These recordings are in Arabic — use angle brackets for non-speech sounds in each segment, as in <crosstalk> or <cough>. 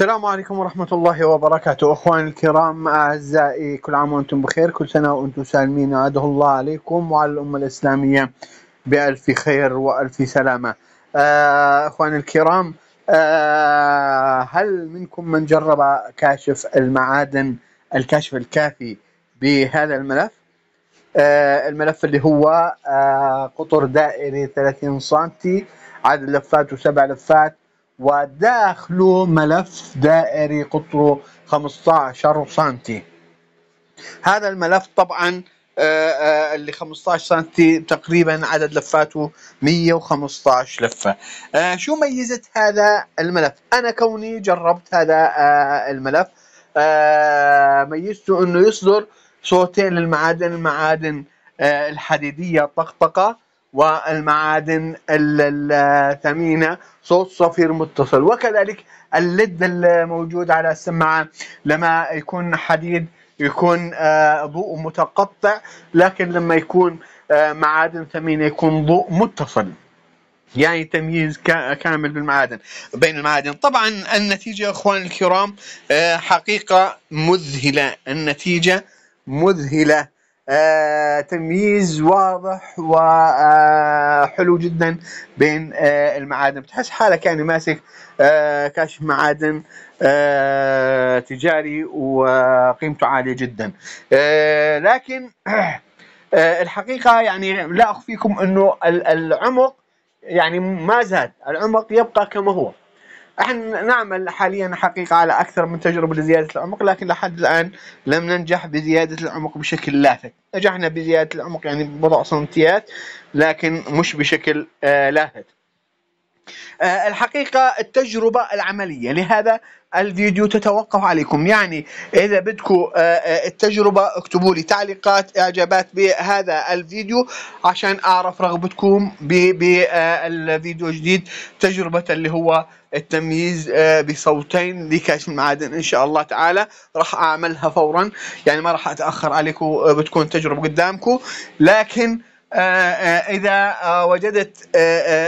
السلام عليكم ورحمة الله وبركاته أخواني الكرام أعزائي كل عام وأنتم بخير كل سنة وأنتم سالمين أدعو الله عليكم وعلى الأمة الإسلامية بألف خير وألف سلامة آه، أخواني الكرام آه، هل منكم من جرب كاشف المعادن الكاشف الكافي بهذا الملف آه، الملف اللي هو قطر دائري 30 سم عدد لفاته سبع لفات وداخله ملف دائري قطره 15 سم هذا الملف طبعا آه، آه، اللي 15 سم تقريبا عدد لفاته 115 لفة آه، شو ميزة هذا الملف أنا كوني جربت هذا الملف ميزته أنه يصدر صوتين للمعادن المعادن الحديدية طقطقة والمعادن الثمينة صوت صفير متصل وكذلك اللد الموجود على السماعة لما يكون حديد يكون آه، ضوء متقطع لكن لما يكون آه، معادن ثمينة يكون ضوء متصل يعني تمييز كامل بالمعادن بين المعادن طبعا النتيجة يا أخوان الكرام آه، حقيقة مذهلة النتيجة مذهلة آه، تمييز واضح وحلو جدا بين آه، المعادن بتحس حالك يعني ماسك آه، كاشف معادن تجاري وقيمته عاليه جدا لكن <clears throat> الحقيقه يعني لا اخفيكم انه العمق يعني ما زاد العمق يبقى كما هو احنا نعمل حاليا حقيقة على أكثر من تجربة لزيادة العمق لكن لحد الآن لم ننجح بزيادة العمق بشكل لافت نجحنا بزيادة العمق يعني بوضع سنتيات لكن مش بشكل آه، لافت آه، الحقيقة التجربة العملية لهذا الفيديو تتوقف عليكم يعني إذا بدكم آه، آه، التجربة اكتبوا لي تعليقات إعجابات بهذا الفيديو عشان أعرف رغبتكم بالفيديو الجديد تجربة اللي هو التمييز بصوتين لكاش المعادن إن شاء الله تعالى راح أعملها فورا يعني ما راح أتأخر عليكم بتكون تجربة قدامكم لكن آه، آه، اذا آه، وجدت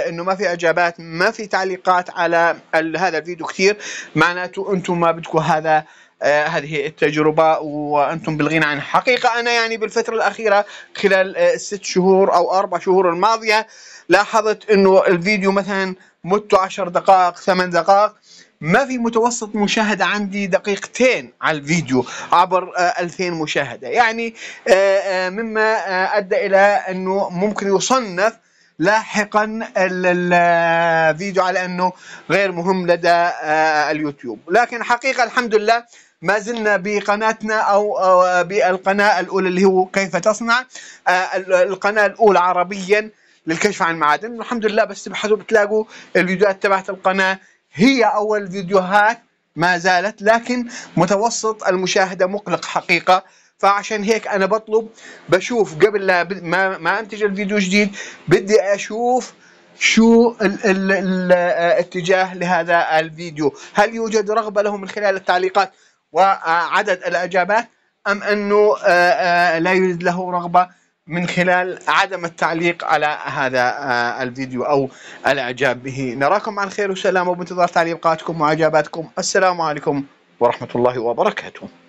انه ما في اجابات ما في تعليقات على هذا الفيديو كثير معناته انتم ما بدكم هذا هذه التجربة وأنتم بالغنى عن حقيقة أنا يعني بالفترة الأخيرة خلال الست شهور أو أربع شهور الماضية لاحظت أنه الفيديو مثلا مدته عشر دقائق ثمان دقائق ما في متوسط مشاهدة عندي دقيقتين على الفيديو عبر 2000 آه، مشاهدة يعني آه، آه، مما أدى إلى أنه ممكن يصنف لاحقا الفيديو على أنه غير مهم لدى اليوتيوب لكن حقيقة الحمد لله ما زلنا بقناتنا او بالقناه الاولى اللي هو كيف تصنع القناه الاولى عربيا للكشف عن المعادن الحمد لله بس تبحثوا بتلاقوا الفيديوهات تبعت القناه هي أول فيديوهات ما زالت لكن متوسط المشاهدة مقلق حقيقة فعشان هيك انا بطلب بشوف قبل لا ما, ما انتج الفيديو جديد بدي اشوف شو الاتجاه لهذا الفيديو هل يوجد رغبة له من خلال التعليقات وعدد الاجابات ام انه آه، آه، لا يوجد له رغبة من خلال عدم التعليق على هذا آه، الفيديو أو الإعجاب به نراكم على خير وسلامه وبانتظار تعليقاتكم وإعجاباتكم السلام عليكم ورحمة الله وبركاته